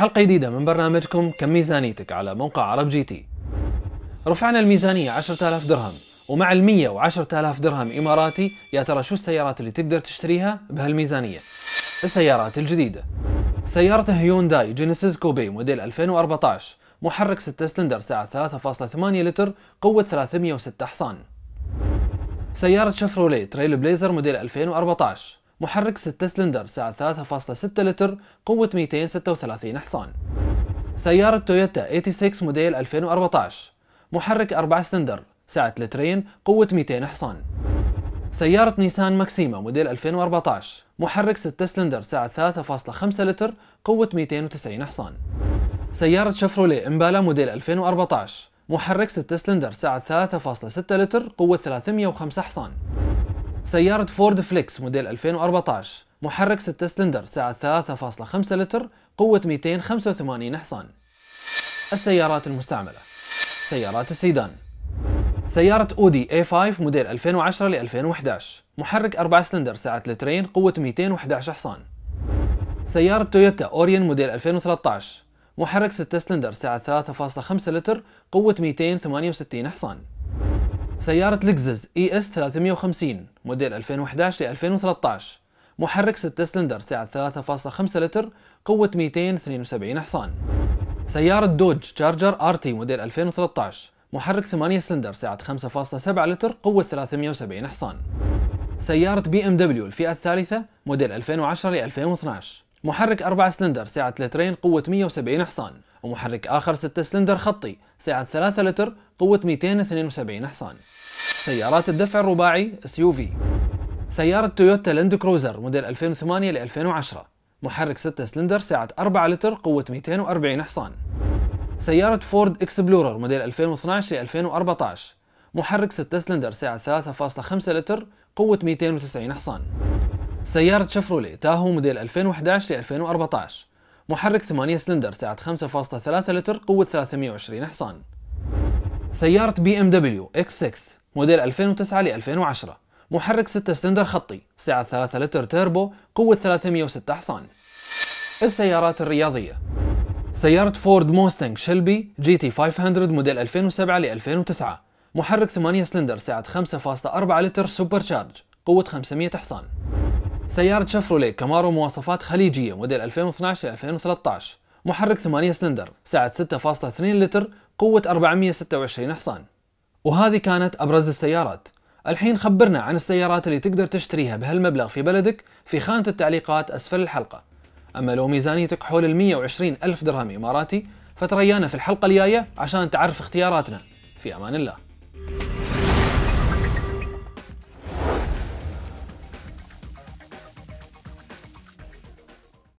حلقة جديدة من برنامجكم كم ميزانيتك على موقع عرب جي تي رفعنا الميزانية 10000 درهم ومع ال 110000 درهم إماراتي يا ترى شو السيارات اللي تقدر تشتريها بهالميزانية السيارات الجديدة سيارة هيونداي جينيسيس كوبي موديل 2014 محرك 6 سلندر سعة 3.8 لتر قوة 306 حصان سيارة شفروليه تريل بليزر موديل 2014 محرك 6 سلندر سعة 3.6 لتر قوة 236 حصان سيارة تويوتا 86 موديل 2014 محرك 4 سلندر سعة لترين قوة 200 حصان سيارة نيسان ماكسيما موديل 2014 محرك 6 سلندر سعة 3.5 لتر قوة 290 حصان سيارة شفرولي امبالا موديل 2014 محرك 6 سلندر سعة 3.6 لتر قوة 305 حصان سيارة فورد فليكس موديل 2014 محرك 6 سلندر سعة 3.5 لتر قوة 285 حصان السيارات المستعملة سيارات السيدان سيارة اودي A5 موديل 2010 ل 2011 محرك 4 سلندر سعة لترين قوة 211 حصان سيارة تويوتا اورين موديل 2013 محرك 6 سلندر سعة 3.5 لتر قوة 268 حصان سيارة لكزس اي اس 350 موديل 2011 ل 2013 محرك 6 سلندر سعة 3.5 لتر قوة 272 حصان سيارة دوج تشارجر ار تي موديل 2013 محرك 8 سلندر سعة 5.7 لتر قوة 370 حصان سيارة بي ام دبليو الفئة الثالثة موديل 2010 ل 2012 محرك 4 سلندر سعة لترين قوة 170 حصان ومحرك آخر 6 سلندر خطي سعة 3 لتر قوة 272 حصان سيارات الدفع الرباعي SUV سيارة تويوتا لاند كروزر موديل 2008 ل 2010 محرك 6 سلندر سعة 4 لتر قوة 240 حصان سيارة فورد اكسبلورر موديل 2012 ل 2014 محرك 6 سلندر سعة 3.5 لتر قوة 290 حصان سيارة شفرولي تاهو موديل 2011 ل 2014 محرك 8 سلندر سعة 5.3 لتر قوة 320 حصان سيارة بي ام دبليو اكس 6 موديل 2009 ل 2010 محرك 6 سلندر خطي سعة 3 لتر تيربو قوة 306 حصان السيارات الرياضية سيارة فورد موستنج شلبي جي تي 500 موديل 2007 ل 2009 محرك 8 سلندر سعة 5.4 لتر سوبر شارج قوة 500 حصان سيارة شفروليه كامارو مواصفات خليجية موديل 2012 2013 محرك 8 سلندر سعة 6.2 لتر قوة 426 حصان وهذه كانت أبرز السيارات الحين خبرنا عن السيارات اللي تقدر تشتريها بهالمبلغ في بلدك في خانة التعليقات أسفل الحلقة أما لو ميزانيتك حول ال 120 ألف درهم إماراتي فتريانا في الحلقة الجاية عشان تعرف اختياراتنا في أمان الله